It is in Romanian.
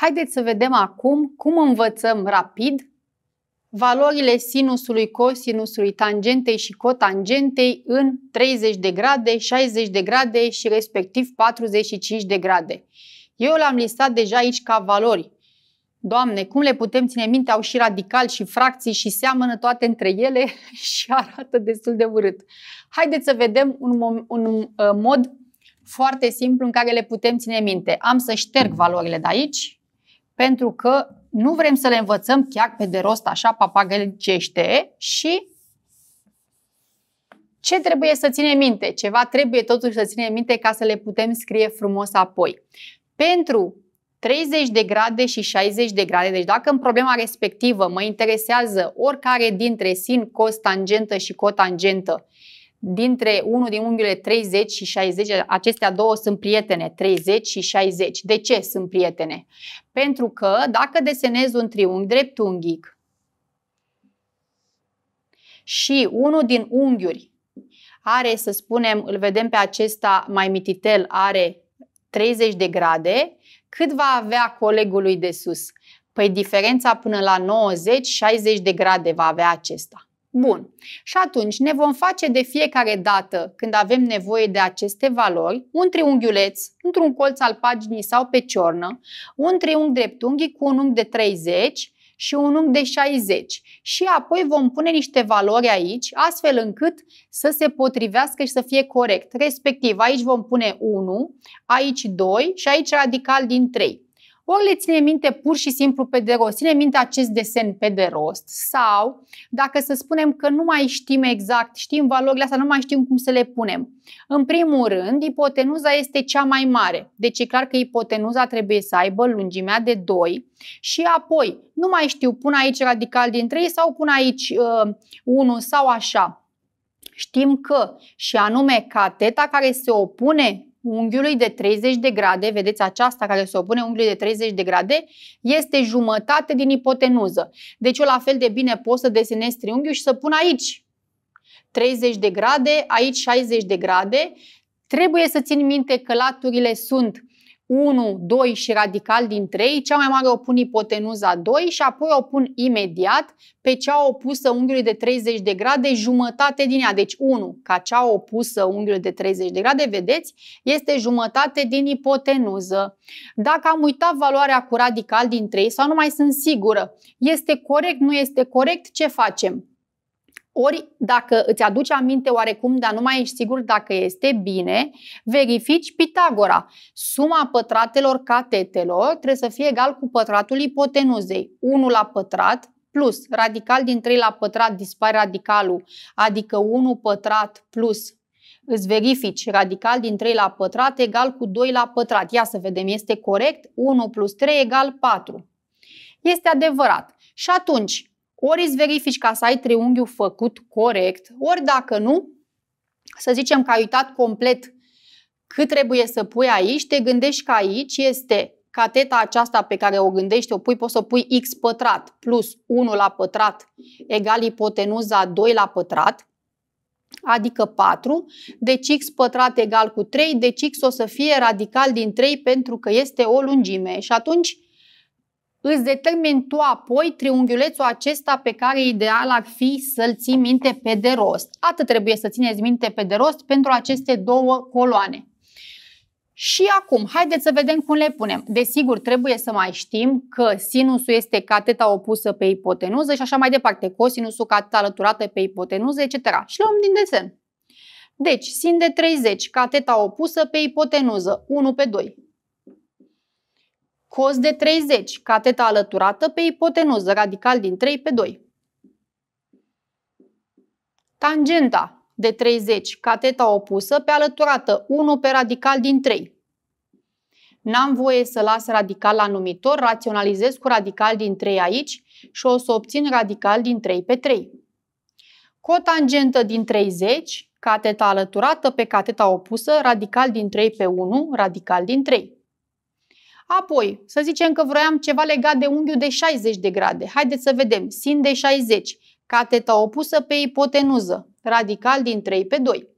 Haideți să vedem acum cum învățăm rapid valorile sinusului, cosinusului, tangentei și cotangentei în 30 de grade, 60 de grade și respectiv 45 de grade. Eu le-am listat deja aici ca valori. Doamne, cum le putem ține minte? Au și radical și fracții și seamănă toate între ele și arată destul de urât. Haideți să vedem un, un uh, mod foarte simplu în care le putem ține minte. Am să șterg valorile de aici pentru că nu vrem să le învățăm chiar pe de rost așa papagălicește și ce trebuie să ținem minte? Ceva trebuie totuși să ținem minte ca să le putem scrie frumos apoi. Pentru 30 de grade și 60 de grade, deci dacă în problema respectivă mă interesează oricare dintre sin, cos, tangentă și cotangentă, dintre unul din unghiurile 30 și 60, acestea două sunt prietene, 30 și 60. De ce sunt prietene? Pentru că dacă desenez un triunghi dreptunghic și unul din unghiuri are, să spunem, îl vedem pe acesta mai mititel, are 30 de grade, cât va avea colegului de sus? Păi diferența până la 90, 60 de grade va avea acesta. Bun. Și atunci ne vom face de fiecare dată când avem nevoie de aceste valori un triunghiuleț într-un colț al paginii sau pe ciornă, un triunghi dreptunghi cu un unghi de 30 și un unghi de 60 și apoi vom pune niște valori aici astfel încât să se potrivească și să fie corect. Respectiv, aici vom pune 1, aici 2 și aici radical din 3. Ori le ține minte pur și simplu pe de rost, ține minte acest desen pe de rost sau dacă să spunem că nu mai știm exact, știm valorile astea, nu mai știm cum să le punem. În primul rând, ipotenuza este cea mai mare, deci e clar că ipotenuza trebuie să aibă lungimea de 2 și apoi, nu mai știu, pun aici radical din 3 sau pun aici uh, 1 sau așa. Știm că și anume cateta care se opune unghiului de 30 de grade, vedeți aceasta care se opune unghiului de 30 de grade, este jumătate din ipotenuză. Deci eu la fel de bine pot să desenez triunghiul și să pun aici 30 de grade, aici 60 de grade. Trebuie să țin minte că laturile sunt 1, 2 și radical din 3, cea mai mare o pun ipotenuza 2 și apoi o pun imediat pe cea opusă unghiului de 30 de grade, jumătate din ea. Deci 1, ca cea opusă unghiului de 30 de grade, vedeți, este jumătate din ipotenuză. Dacă am uitat valoarea cu radical din 3 sau nu mai sunt sigură, este corect, nu este corect, ce facem? Ori, dacă îți aduci aminte oarecum, dar nu mai ești sigur dacă este bine, verifici Pitagora. Suma pătratelor catetelor trebuie să fie egal cu pătratul ipotenuzei. 1 la pătrat plus radical din 3 la pătrat dispare radicalul, adică 1 pătrat plus îți verifici radical din 3 la pătrat egal cu 2 la pătrat. Ia să vedem, este corect? 1 plus 3 egal 4. Este adevărat. Și atunci, ori îți verifici ca să ai triunghiul făcut corect, ori dacă nu, să zicem că ai uitat complet cât trebuie să pui aici, te gândești că aici este cateta aceasta pe care o gândești, o pui, poți să o pui x pătrat plus 1 la pătrat egal ipotenuza 2 la pătrat, adică 4, deci x pătrat egal cu 3, deci x o să fie radical din 3 pentru că este o lungime și atunci îți determini tu apoi triunghiulețul acesta pe care ideal ar fi să-l ții minte pe de rost. Atât trebuie să țineți minte pe de rost pentru aceste două coloane. Și acum, haideți să vedem cum le punem. Desigur, trebuie să mai știm că sinusul este cateta opusă pe ipotenuză și așa mai departe, cosinusul cateta alăturată pe ipotenuză, etc. Și luăm din desen. Deci, sin de 30, cateta opusă pe ipotenuză, 1 pe 2. Cos de 30, cateta alăturată pe ipotenuză, radical din 3 pe 2. Tangenta de 30, cateta opusă pe alăturată 1 pe radical din 3. N-am voie să las radical la numitor, raționalizez cu radical din 3 aici și o să obțin radical din 3 pe 3. Cotangentă din 30, cateta alăturată pe cateta opusă, radical din 3 pe 1, radical din 3. Apoi, să zicem că vroiam ceva legat de unghiul de 60 de grade. Haideți să vedem. Sin de 60, cateta opusă pe ipotenuză, radical din 3 pe 2.